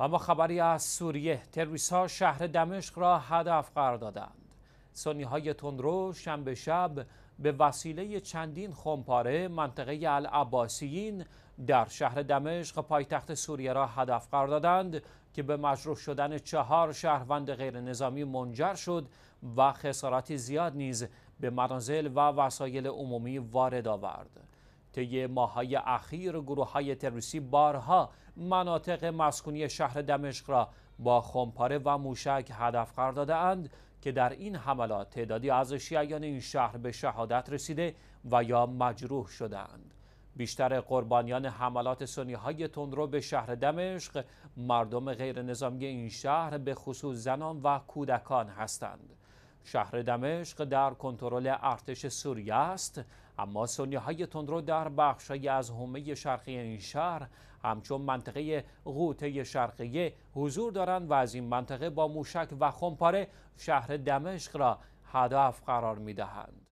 اما خبری از سوریه تروریست ها شهر دمشق را هدف قرار دادند سنی های تندرو شنبه شب به وسیله چندین خمپاره منطقه العباسیین در شهر دمشق پایتخت سوریه را هدف قرار دادند که به مجروح شدن چهار شهروند غیر نظامی منجر شد و خسارات زیاد نیز به منازل و وسایل عمومی وارد آورد طی ماهای اخیر گروه های تروریستی بارها مناطق مسکونی شهر دمشق را با خمپاره و موشک هدف قرار اند که در این حملات تعدادی از شیعیان این شهر به شهادت رسیده و یا مجروح شدهاند. بیشتر قربانیان حملات سنی های تندرو به شهر دمشق مردم غیر نظامی این شهر به خصوص زنان و کودکان هستند. شهر دمشق در کنترل ارتش سوریه است اما سنی های تندرو در بخشی از حومه شرقی این شهر همچون منطقه قوطه شرقیه حضور دارند و از این منطقه با موشک و خمپاره شهر دمشق را هدف قرار می دهند.